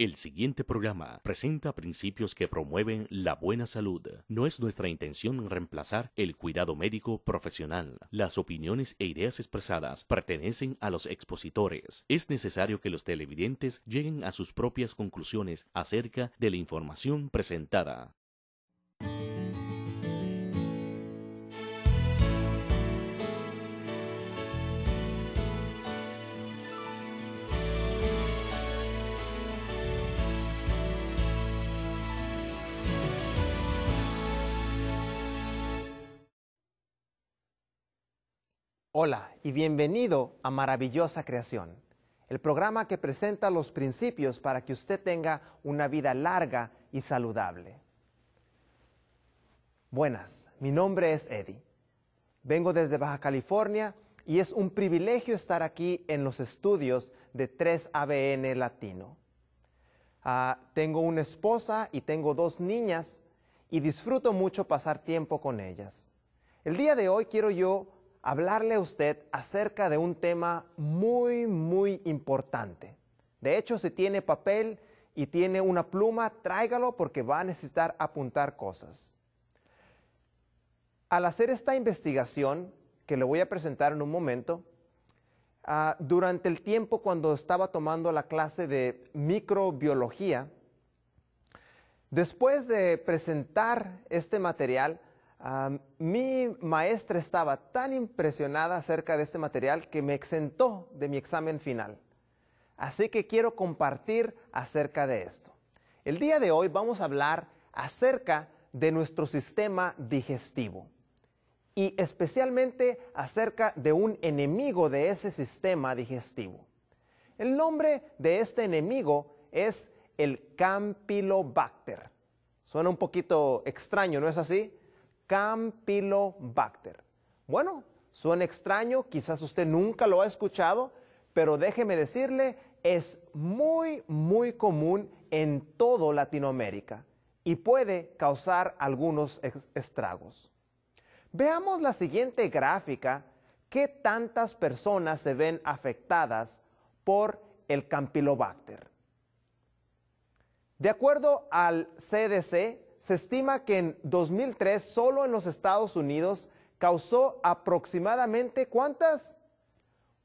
El siguiente programa presenta principios que promueven la buena salud. No es nuestra intención reemplazar el cuidado médico profesional. Las opiniones e ideas expresadas pertenecen a los expositores. Es necesario que los televidentes lleguen a sus propias conclusiones acerca de la información presentada. Hola y bienvenido a Maravillosa Creación, el programa que presenta los principios para que usted tenga una vida larga y saludable. Buenas, mi nombre es Eddie. Vengo desde Baja California y es un privilegio estar aquí en los estudios de 3ABN Latino. Ah, tengo una esposa y tengo dos niñas y disfruto mucho pasar tiempo con ellas. El día de hoy quiero yo hablarle a usted acerca de un tema muy, muy importante. De hecho, si tiene papel y tiene una pluma, tráigalo porque va a necesitar apuntar cosas. Al hacer esta investigación, que le voy a presentar en un momento, ah, durante el tiempo cuando estaba tomando la clase de microbiología, después de presentar este material, mi maestra estaba tan impresionada acerca de este material que me exentó de mi examen final. Así que quiero compartir acerca de esto. El día de hoy vamos a hablar acerca de nuestro sistema digestivo y especialmente acerca de un enemigo de ese sistema digestivo. El nombre de este enemigo es el Campylobacter. Suena un poquito extraño, ¿no es así? Campylobacter. Bueno, suena extraño, quizás usted nunca lo ha escuchado, pero déjeme decirle, es muy, muy común en todo Latinoamérica y puede causar algunos estragos. Veamos la siguiente gráfica, qué tantas personas se ven afectadas por el Campylobacter. De acuerdo al CDC, se estima que en 2003 solo en los Estados Unidos causó aproximadamente ¿cuántas?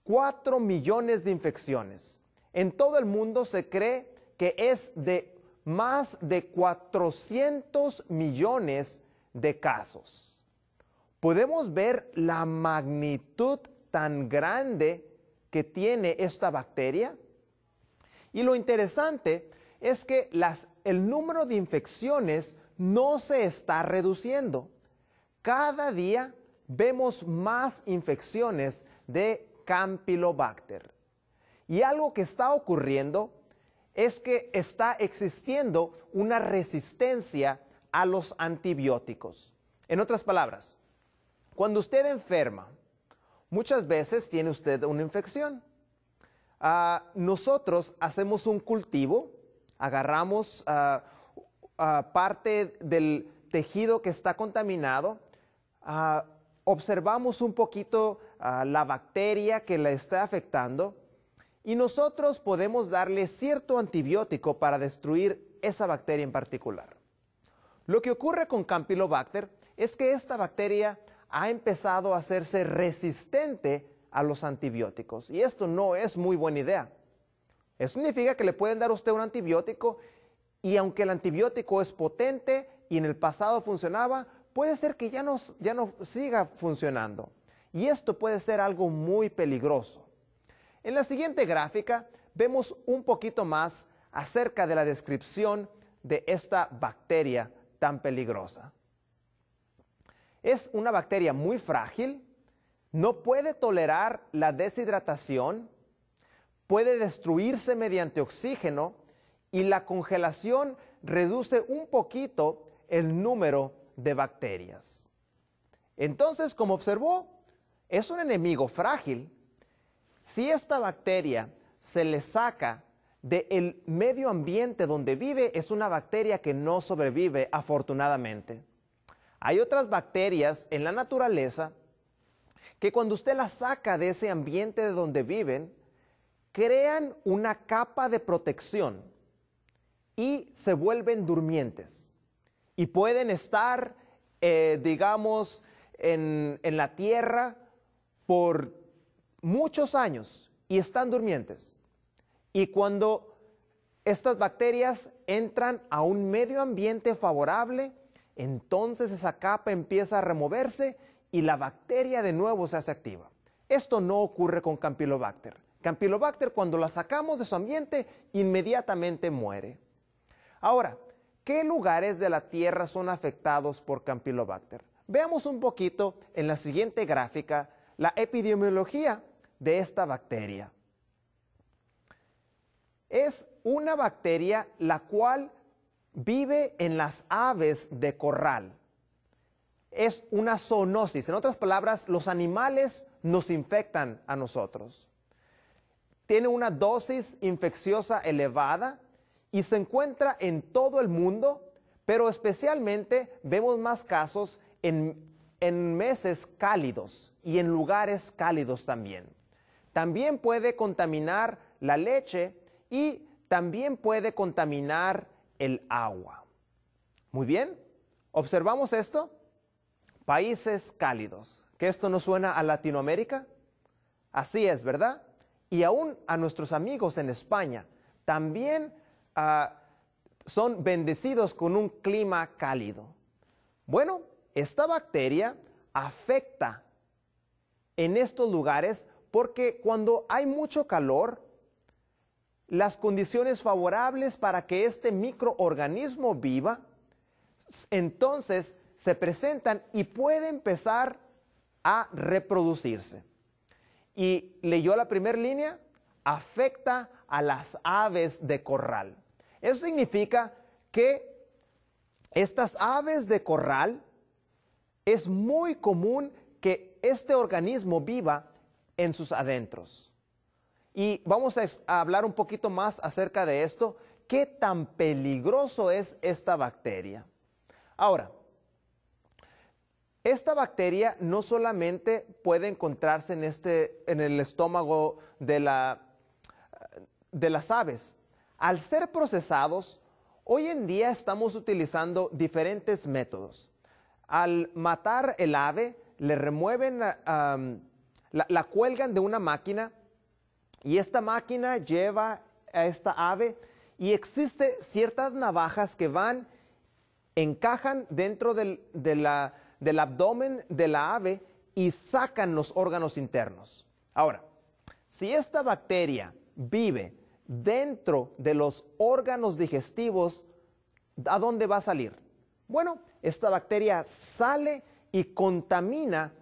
4 millones de infecciones. En todo el mundo se cree que es de más de 400 millones de casos. Podemos ver la magnitud tan grande que tiene esta bacteria. Y lo interesante es que el número de infecciones no se está reduciendo. Cada día vemos más infecciones de Campylobacter. Y algo que está ocurriendo es que está existiendo una resistencia a los antibióticos. En otras palabras, cuando usted enferma, muchas veces tiene usted una infección. Ah, nosotros hacemos un cultivo, agarramos ah, Ah, parte del tejido que está contaminado, ah, observamos un poquito ah, la bacteria que la está afectando y nosotros podemos darle cierto antibiótico para destruir esa bacteria en particular. Lo que ocurre con Campylobacter es que esta bacteria ha empezado a hacerse resistente a los antibióticos y esto no es muy buena idea. Eso significa que le pueden dar a usted un antibiótico y aunque el antibiótico es potente y en el pasado funcionaba, puede ser que ya no, ya siga funcionando. Y esto puede ser algo muy peligroso. En la siguiente gráfica vemos un poquito más acerca de la descripción de esta bacteria tan peligrosa. Es una bacteria muy frágil, no puede tolerar la deshidratación, puede destruirse mediante oxígeno y la congelación reduce un poquito el número de bacterias. Entonces, como observó, es un enemigo frágil. Si esta bacteria se le saca del medio ambiente donde vive, es una bacteria que no sobrevive, afortunadamente. Hay otras bacterias en la naturaleza que cuando usted las saca de ese ambiente de donde viven, crean una capa de protección y se vuelven durmientes. Y pueden estar, eh, digamos, en, en la tierra por muchos años y están durmientes. Y cuando estas bacterias entran a un medio ambiente favorable, entonces esa capa empieza a removerse y la bacteria de nuevo se hace activa. Esto no ocurre con Campylobacter. Campylobacter cuando la sacamos de su ambiente inmediatamente muere. Ahora, ¿qué lugares de la Tierra son afectados por Campylobacter? Veamos un poquito en la siguiente gráfica la epidemiología de esta bacteria. Es una bacteria la cual vive en las aves de corral. Es una zoonosis. En otras palabras, los animales nos infectan a nosotros. Tiene una dosis infecciosa elevada y se encuentra en todo el mundo, pero especialmente vemos más casos en, meses cálidos y en lugares cálidos también. También puede contaminar la leche y también puede contaminar el agua. Muy bien, observamos esto. Países cálidos, que esto no suena a Latinoamérica. Así es, ¿verdad? Y aún a nuestros amigos en España. También Ah, son bendecidos con un clima cálido. Bueno, esta bacteria afecta en estos lugares porque cuando hay mucho calor, las condiciones favorables para que este microorganismo viva, entonces se presentan y puede empezar a reproducirse. Y leyó la primera línea, afecta a las aves de corral. Eso significa que estas aves de corral es muy común que este organismo viva en sus adentros. Y vamos a, hablar un poquito más acerca de esto, qué tan peligroso es esta bacteria. Ahora, esta bacteria no solamente puede encontrarse en, este, el estómago de, de las aves, al ser procesados, hoy en día estamos utilizando diferentes métodos. Al matar el ave, le remueven, ah, la, cuelgan de una máquina y esta máquina lleva a esta ave y existe ciertas navajas que van, encajan dentro del abdomen de la ave y sacan los órganos internos. Ahora, si esta bacteria vive dentro de los órganos digestivos, ¿a dónde va a salir? Bueno, esta bacteria sale y contamina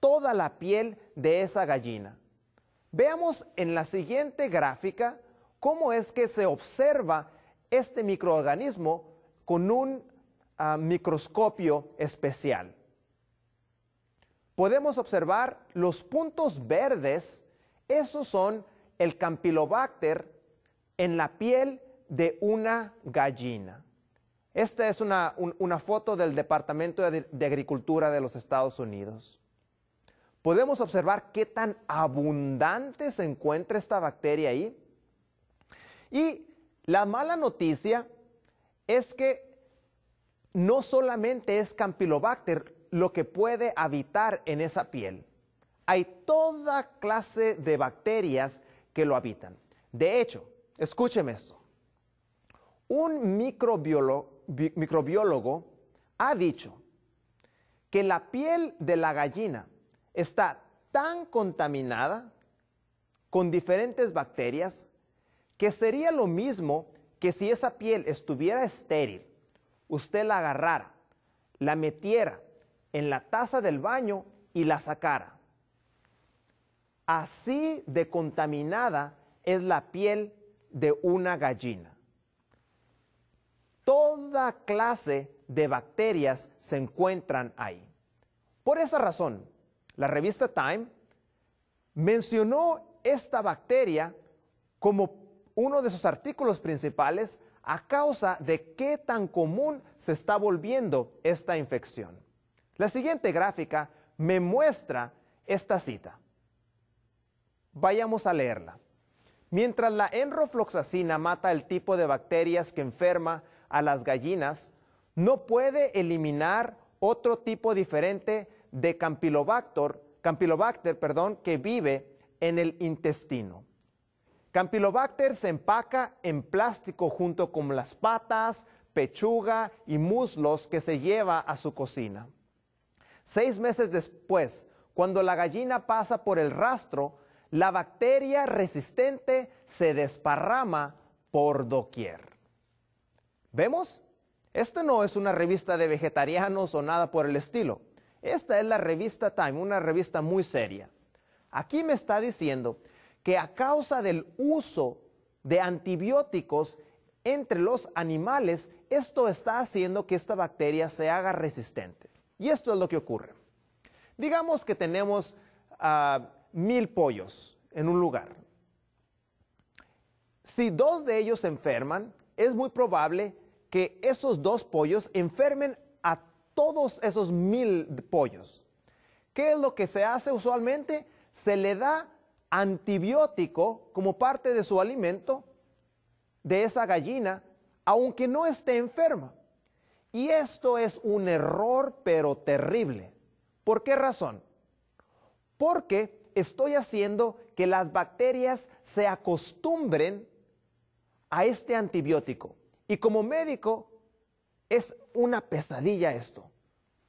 toda la piel de esa gallina. Veamos en la siguiente gráfica cómo es que se observa este microorganismo con un ah, microscopio especial. Podemos observar los puntos verdes, esos son el Campylobacter en la piel de una gallina. Esta es una, foto del Departamento de, de Agricultura de los Estados Unidos. Podemos observar qué tan abundante se encuentra esta bacteria ahí. Y la mala noticia es que no solamente es Campylobacter lo que puede habitar en esa piel. Hay toda clase de bacterias que lo habitan. De hecho, Escúcheme esto. Un microbiólogo, ha dicho que la piel de la gallina está tan contaminada con diferentes bacterias que sería lo mismo que si esa piel estuviera estéril, usted la agarrara, la metiera en la taza del baño y la sacara. Así de contaminada es la piel de una gallina. Toda clase de bacterias se encuentran ahí. Por esa razón, la revista Time mencionó esta bacteria como uno de sus artículos principales a causa de qué tan común se está volviendo esta infección. La siguiente gráfica me muestra esta cita. Vayamos a leerla. Mientras la enrofloxacina mata el tipo de bacterias que enferma a las gallinas, no puede eliminar otro tipo diferente de Campylobacter, Campylobacter perdón, que vive en el intestino. Campylobacter se empaca en plástico junto con las patas, pechuga y muslos que se lleva a su cocina. Seis meses después, cuando la gallina pasa por el rastro, la bacteria resistente se desparrama por doquier. ¿Vemos? Esto no es una revista de vegetarianos o nada por el estilo. Esta es la revista Time, una revista muy seria. Aquí me está diciendo que a causa del uso de antibióticos entre los animales, esto está haciendo que esta bacteria se haga resistente. Y esto es lo que ocurre. Digamos que tenemos ah, mil pollos en un lugar. Si dos de ellos enferman, es muy probable que esos dos pollos enfermen a todos esos mil pollos. ¿Qué es lo que se hace usualmente? Se le da antibiótico como parte de su alimento de esa gallina, aunque no esté enferma. Y esto es un error, pero terrible. ¿Por qué razón? Porque estoy haciendo que las bacterias se acostumbren a este antibiótico. Y como médico, es una pesadilla esto,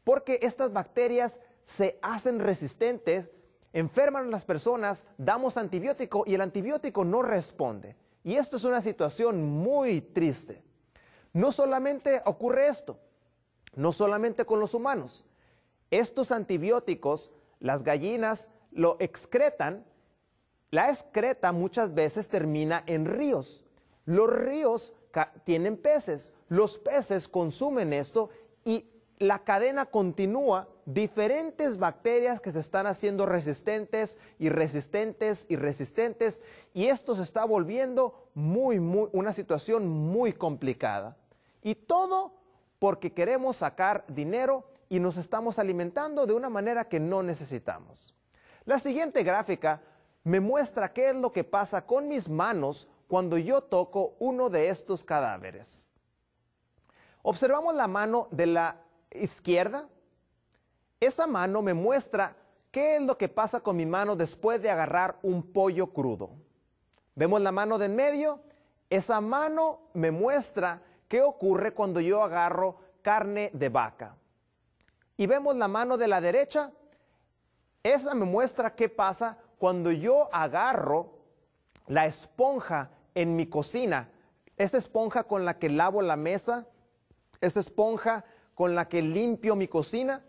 porque estas bacterias se hacen resistentes, enferman a las personas, damos antibiótico y el antibiótico no responde. Y esto es una situación muy triste. No solamente ocurre esto, no solamente con los humanos. Estos antibióticos, las gallinas lo excretan, la excreta muchas veces termina en ríos. Los ríos tienen peces, los peces consumen esto y la cadena continúa, diferentes bacterias que se están haciendo resistentes y resistentes y resistentes y esto se está volviendo muy, muy, una situación muy complicada. Y todo porque queremos sacar dinero y nos estamos alimentando de una manera que no necesitamos. La siguiente gráfica me muestra qué es lo que pasa con mis manos cuando yo toco uno de estos cadáveres. Observamos la mano de la izquierda. Esa mano me muestra qué es lo que pasa con mi mano después de agarrar un pollo crudo. Vemos la mano de en medio. Esa mano me muestra qué ocurre cuando yo agarro carne de vaca. Y vemos la mano de la derecha, esa me muestra qué pasa cuando yo agarro la esponja en mi cocina, esa esponja con la que lavo la mesa, esa esponja con la que limpio mi cocina,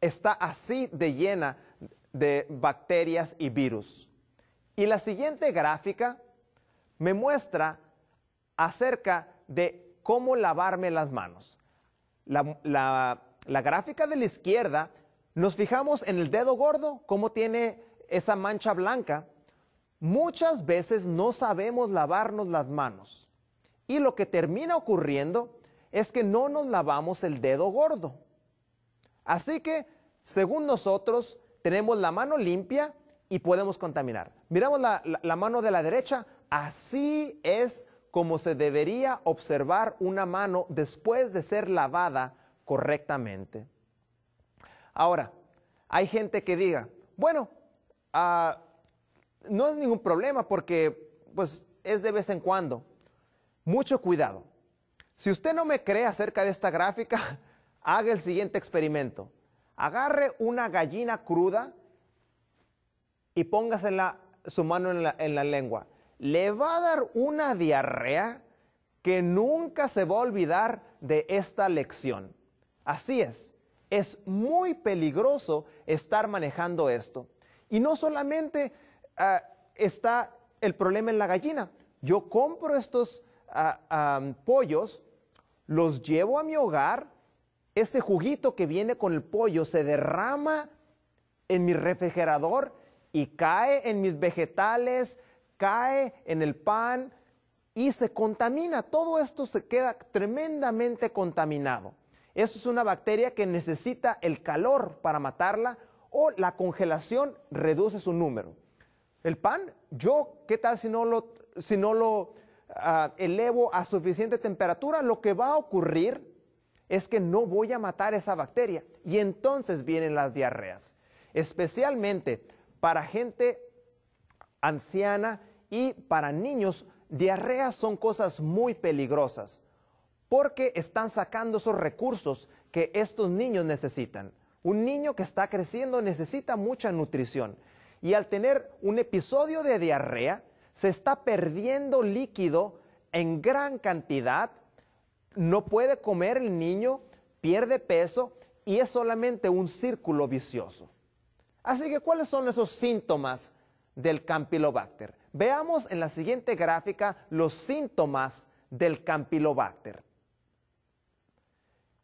está así de llena de bacterias y virus. Y la siguiente gráfica me muestra acerca de cómo lavarme las manos. La, gráfica de la izquierda nos fijamos en el dedo gordo, cómo tiene esa mancha blanca, muchas veces no sabemos lavarnos las manos. Y lo que termina ocurriendo es que no nos lavamos el dedo gordo. Así que, según nosotros, tenemos la mano limpia y podemos contaminar. Miramos la, la mano de la derecha, así es como se debería observar una mano después de ser lavada correctamente. Ahora, hay gente que diga, bueno, ah, no es ningún problema porque pues, es de vez en cuando. Mucho cuidado. Si usted no me cree acerca de esta gráfica, haga el siguiente experimento. Agarre una gallina cruda y póngase su mano en la lengua. Le va a dar una diarrea que nunca se va a olvidar de esta lección. Así es. Es muy peligroso estar manejando esto. Y no solamente ah, está el problema en la gallina. Yo compro estos ah, pollos, los llevo a mi hogar, ese juguito que viene con el pollo se derrama en mi refrigerador y cae en mis vegetales, cae en el pan y se contamina. Todo esto se queda tremendamente contaminado. Eso es una bacteria que necesita el calor para matarla o la congelación reduce su número. El pan, yo, ¿qué tal si no lo, ah, elevo a suficiente temperatura? Lo que va a ocurrir es que no voy a matar esa bacteria y entonces vienen las diarreas, especialmente para gente anciana y para niños. Diarreas son cosas muy peligrosas porque están sacando esos recursos que estos niños necesitan. Un niño que está creciendo necesita mucha nutrición y al tener un episodio de diarrea, se está perdiendo líquido en gran cantidad, no puede comer el niño, pierde peso y es solamente un círculo vicioso. Así que, ¿cuáles son esos síntomas del Campylobacter? Veamos en la siguiente gráfica los síntomas del Campylobacter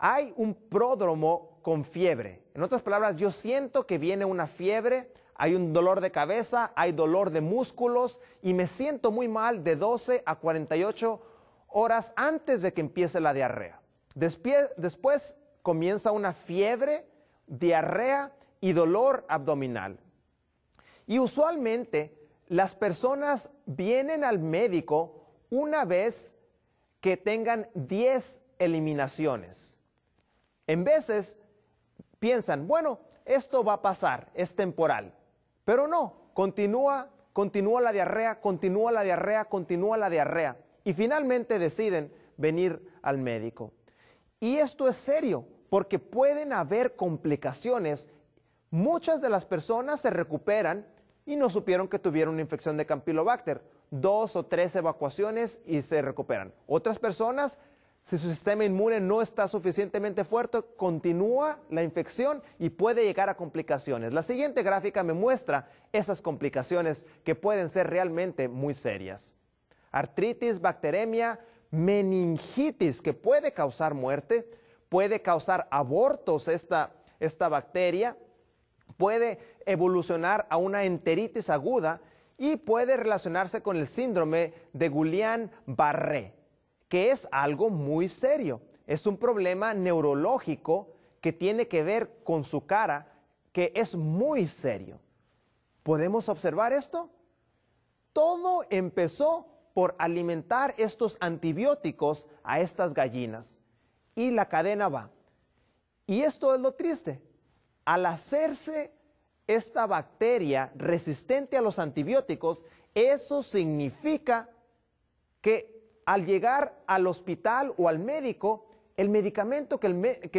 hay un pródromo con fiebre. En otras palabras, yo siento que viene una fiebre, hay un dolor de cabeza, hay dolor de músculos y me siento muy mal de 12 a 48 horas antes de que empiece la diarrea. Después, comienza una fiebre, diarrea y dolor abdominal. Y usualmente las personas vienen al médico una vez que tengan 10 eliminaciones. En veces piensan, bueno, esto va a pasar, es temporal. Pero no, continúa, continúa la diarrea, continúa la diarrea, continúa la diarrea. Y finalmente deciden venir al médico. Y esto es serio, porque pueden haber complicaciones. Muchas de las personas se recuperan y no supieron que tuvieron una infección de Campylobacter. Dos o tres evacuaciones y se recuperan. Otras personas si su sistema inmune no está suficientemente fuerte, continúa la infección y puede llegar a complicaciones. La siguiente gráfica me muestra esas complicaciones que pueden ser realmente muy serias. Artritis, bacteremia, meningitis, que puede causar muerte, puede causar abortos esta, bacteria, puede evolucionar a una enteritis aguda y puede relacionarse con el síndrome de Guillain-Barré que es algo muy serio. Es un problema neurológico que tiene que ver con su cara, que es muy serio. ¿Podemos observar esto? Todo empezó por alimentar estos antibióticos a estas gallinas. Y la cadena va. Y esto es lo triste. Al hacerse esta bacteria resistente a los antibióticos, eso significa que al llegar al hospital o al médico, el medicamento que el,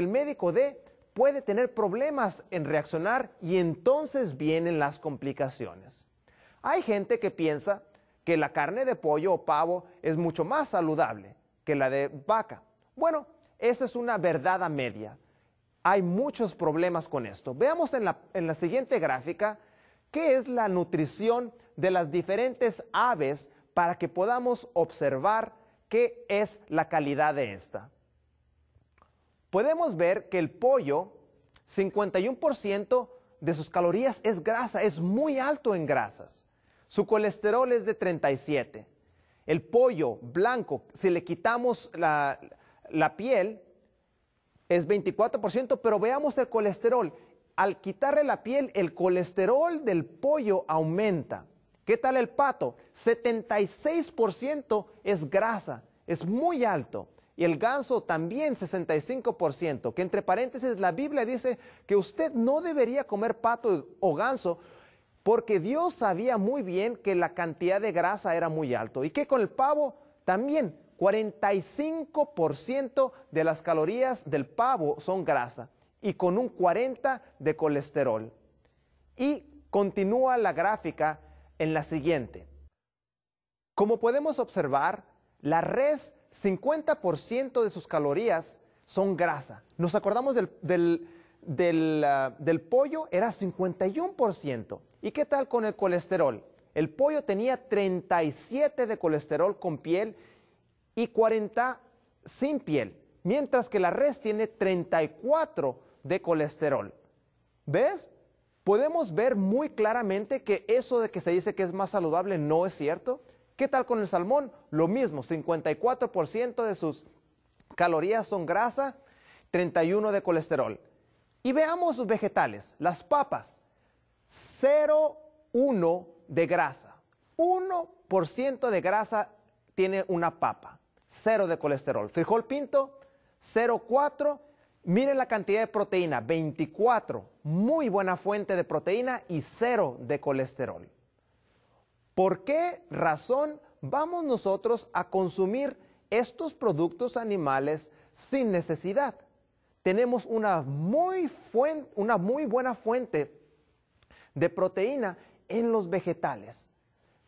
médico dé puede tener problemas en reaccionar y entonces vienen las complicaciones. Hay gente que piensa que la carne de pollo o pavo es mucho más saludable que la de vaca. Bueno, esa es una verdad a media. Hay muchos problemas con esto. Veamos en la siguiente gráfica qué es la nutrición de las diferentes aves para que podamos observar ¿Qué es la calidad de esta? Podemos ver que el pollo, 51% de sus calorías es grasa, es muy alto en grasas. Su colesterol es de 37. El pollo blanco, si le quitamos la, piel, es 24%, pero veamos el colesterol. Al quitarle la piel, el colesterol del pollo aumenta. ¿Qué tal el pato? 76% es grasa, es muy alto. Y el ganso también 65%, que entre paréntesis la Biblia dice que usted no debería comer pato o ganso porque Dios sabía muy bien que la cantidad de grasa era muy alto. Y que con el pavo también 45% de las calorías del pavo son grasa y con un 40% de colesterol. Y continúa la gráfica en la siguiente. Como podemos observar, la res, 50% de sus calorías son grasa. Nos acordamos del, del, del ah, pollo, era 51%. ¿Y qué tal con el colesterol? El pollo tenía 37 de colesterol con piel y 40 sin piel, mientras que la res tiene 34 de colesterol. ¿Ves? podemos ver muy claramente que eso de que se dice que es más saludable no es cierto. ¿Qué tal con el salmón? Lo mismo, 54% de sus calorías son grasa, 31 de colesterol. Y veamos sus vegetales, las papas, 0,1 de grasa. 1% de grasa tiene una papa, 0 de colesterol. Frijol pinto, 0,4 Miren la cantidad de proteína, 24, muy buena fuente de proteína y cero de colesterol. ¿Por qué razón vamos nosotros a consumir estos productos animales sin necesidad? Tenemos una muy, buena fuente de proteína en los vegetales.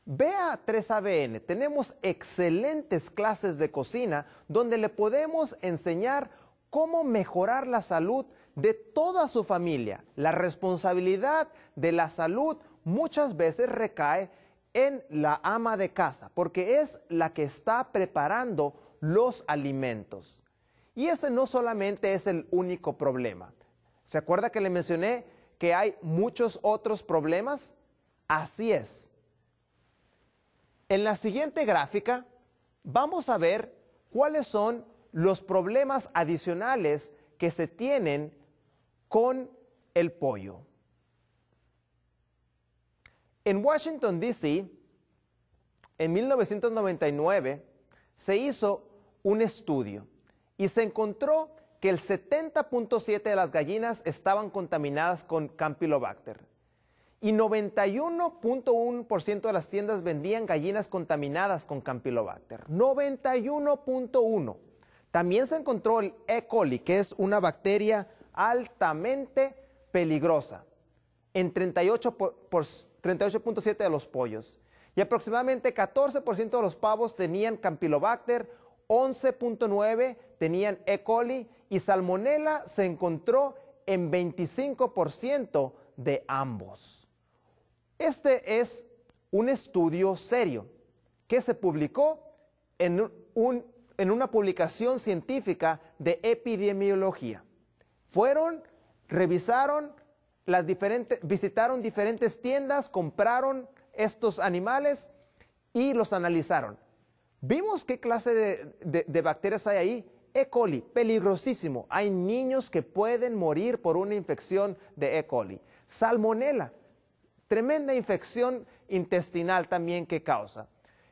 Vea 3ABN, tenemos excelentes clases de cocina donde le podemos enseñar cómo mejorar la salud de toda su familia. La responsabilidad de la salud muchas veces recae en la ama de casa, porque es la que está preparando los alimentos. Y ese no solamente es el único problema. ¿Se acuerda que le mencioné que hay muchos otros problemas? Así es. En la siguiente gráfica vamos a ver cuáles son los problemas adicionales que se tienen con el pollo. En Washington, D.C., en 1999, se hizo un estudio y se encontró que el 70.7 de las gallinas estaban contaminadas con Campylobacter y 91.1% de las tiendas vendían gallinas contaminadas con Campylobacter. 91.1. También se encontró el E. coli, que es una bacteria altamente peligrosa, en 38.7 de los pollos. Y aproximadamente 14% de los pavos tenían Campylobacter, 11.9 tenían E. coli y Salmonella se encontró en 25% de ambos. Este es un estudio serio que se publicó en un en una publicación científica de epidemiología. Fueron, revisaron visitaron diferentes tiendas, compraron estos animales y los analizaron. Vimos qué clase de, de bacterias hay ahí. E. coli, peligrosísimo. Hay niños que pueden morir por una infección de E. coli. Salmonella, tremenda infección intestinal también que causa.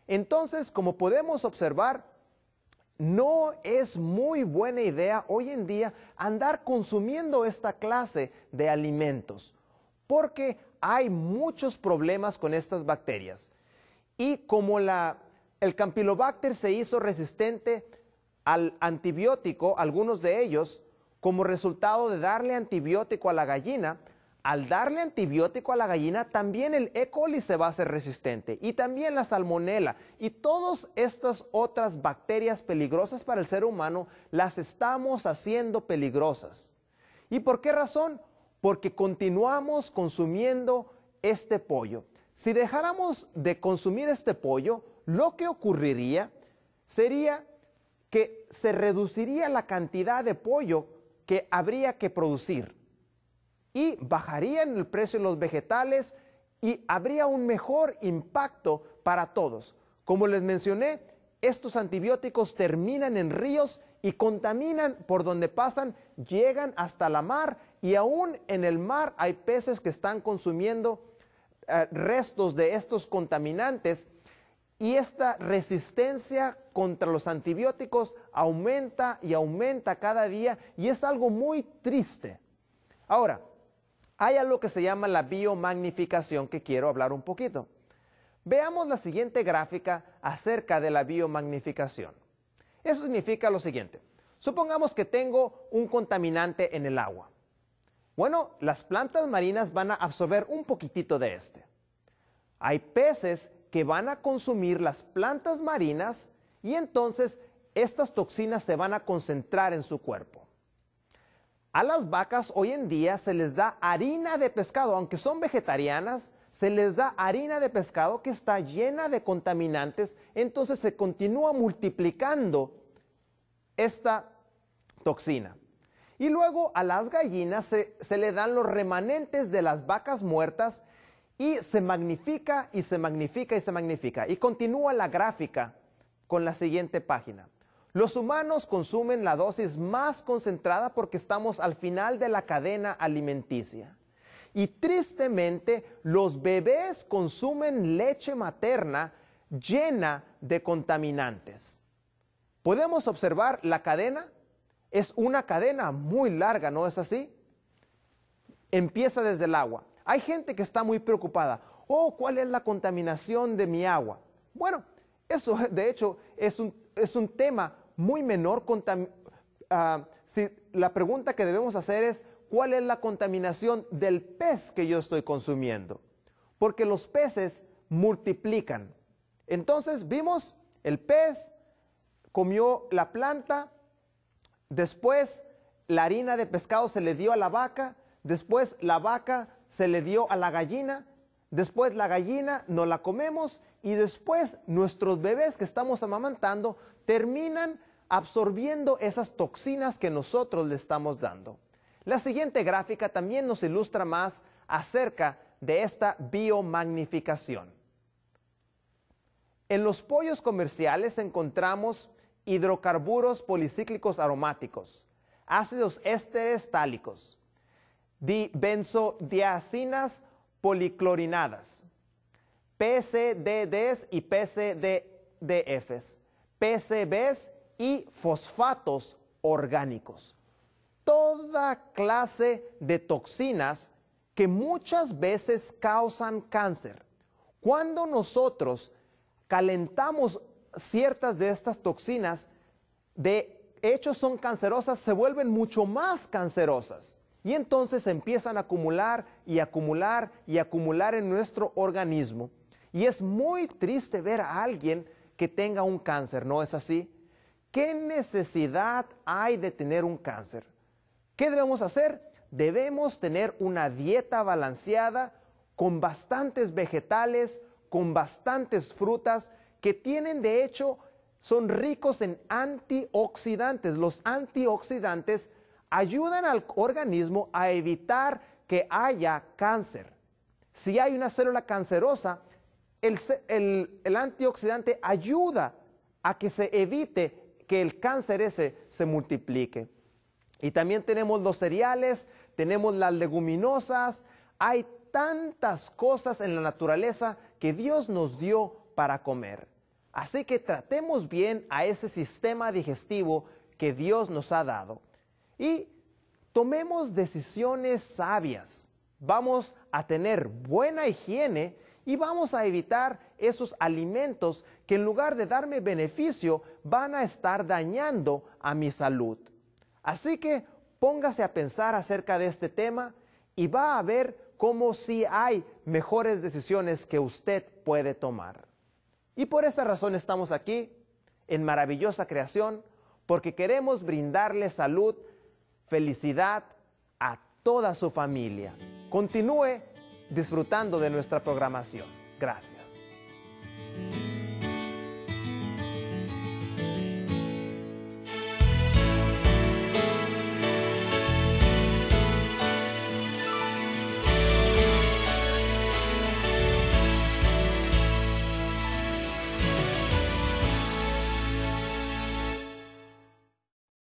Entonces, como podemos observar, no es muy buena idea hoy en día andar consumiendo esta clase de alimentos, porque hay muchos problemas con estas bacterias. Y como el campylobacter se hizo resistente al antibiótico, algunos de ellos, como resultado de darle antibiótico a la gallina, al darle antibiótico a la gallina, también el E. coli se va a hacer resistente y también la salmonela y todas estas otras bacterias peligrosas para el ser humano las estamos haciendo peligrosas. ¿Y por qué razón? Porque continuamos consumiendo este pollo. Si dejáramos de consumir este pollo, lo que ocurriría sería que se reduciría la cantidad de pollo que habría que producir y bajarían el precio de los vegetales y habría un mejor impacto para todos. Como les mencioné, estos antibióticos terminan en ríos y contaminan por donde pasan, llegan hasta la mar y aún en el mar hay peces que están consumiendo eh, restos de estos contaminantes y esta resistencia contra los antibióticos aumenta y aumenta cada día y es algo muy triste. Ahora, hay algo que se llama la biomagnificación que quiero hablar un poquito. Veamos la siguiente gráfica acerca de la biomagnificación. Eso significa lo siguiente. Supongamos que tengo un contaminante en el agua. Bueno, las plantas marinas van a absorber un poquitito de este. Hay peces que van a consumir las plantas marinas y entonces estas toxinas se van a concentrar en su cuerpo. A las vacas hoy en día se les da harina de pescado, aunque son vegetarianas, se les da harina de pescado que está llena de contaminantes, entonces se continúa multiplicando esta toxina. Y luego a las gallinas se, le dan los remanentes de las vacas muertas y se magnifica y se magnifica y se magnifica. Y continúa la gráfica con la siguiente página. Los humanos consumen la dosis más concentrada porque estamos al final de la cadena alimenticia. Y tristemente, los bebés consumen leche materna llena de contaminantes. ¿Podemos observar la cadena? Es una cadena muy larga, ¿no es así? Empieza desde el agua. Hay gente que está muy preocupada. Oh, ¿cuál es la contaminación de mi agua? Bueno, eso de hecho es un, es un tema muy menor. Ah, si, la pregunta que debemos hacer es, ¿cuál es la contaminación del pez que yo estoy consumiendo? Porque los peces multiplican. Entonces vimos, el pez comió la planta, después la harina de pescado se le dio a la vaca, después la vaca se le dio a la gallina, después la gallina no la comemos y después nuestros bebés que estamos amamantando terminan absorbiendo esas toxinas que nosotros le estamos dando. La siguiente gráfica también nos ilustra más acerca de esta biomagnificación. En los pollos comerciales encontramos hidrocarburos policíclicos aromáticos, ácidos ésteres tálicos, policlorinadas, PCDDs y PCDFs, PCBs y fosfatos orgánicos. Toda clase de toxinas que muchas veces causan cáncer. Cuando nosotros calentamos ciertas de estas toxinas, de hecho son cancerosas, se vuelven mucho más cancerosas. Y entonces empiezan a acumular y acumular y acumular en nuestro organismo y es muy triste ver a alguien que tenga un cáncer, ¿no es así? ¿Qué necesidad hay de tener un cáncer? ¿Qué debemos hacer? Debemos tener una dieta balanceada con bastantes vegetales, con bastantes frutas, que tienen de hecho, son ricos en antioxidantes. Los antioxidantes ayudan al organismo a evitar que haya cáncer. Si hay una célula cancerosa, el, antioxidante ayuda a que se evite que el cáncer ese se multiplique. Y también tenemos los cereales, tenemos las leguminosas, hay tantas cosas en la naturaleza que Dios nos dio para comer. Así que tratemos bien a ese sistema digestivo que Dios nos ha dado. Y tomemos decisiones sabias. Vamos a tener buena higiene y vamos a evitar esos alimentos que en lugar de darme beneficio van a estar dañando a mi salud. Así que póngase a pensar acerca de este tema y va a ver cómo si hay mejores decisiones que usted puede tomar. Y por esa razón estamos aquí en maravillosa creación porque queremos brindarle salud, felicidad a toda su familia. Continúe disfrutando de nuestra programación. Gracias.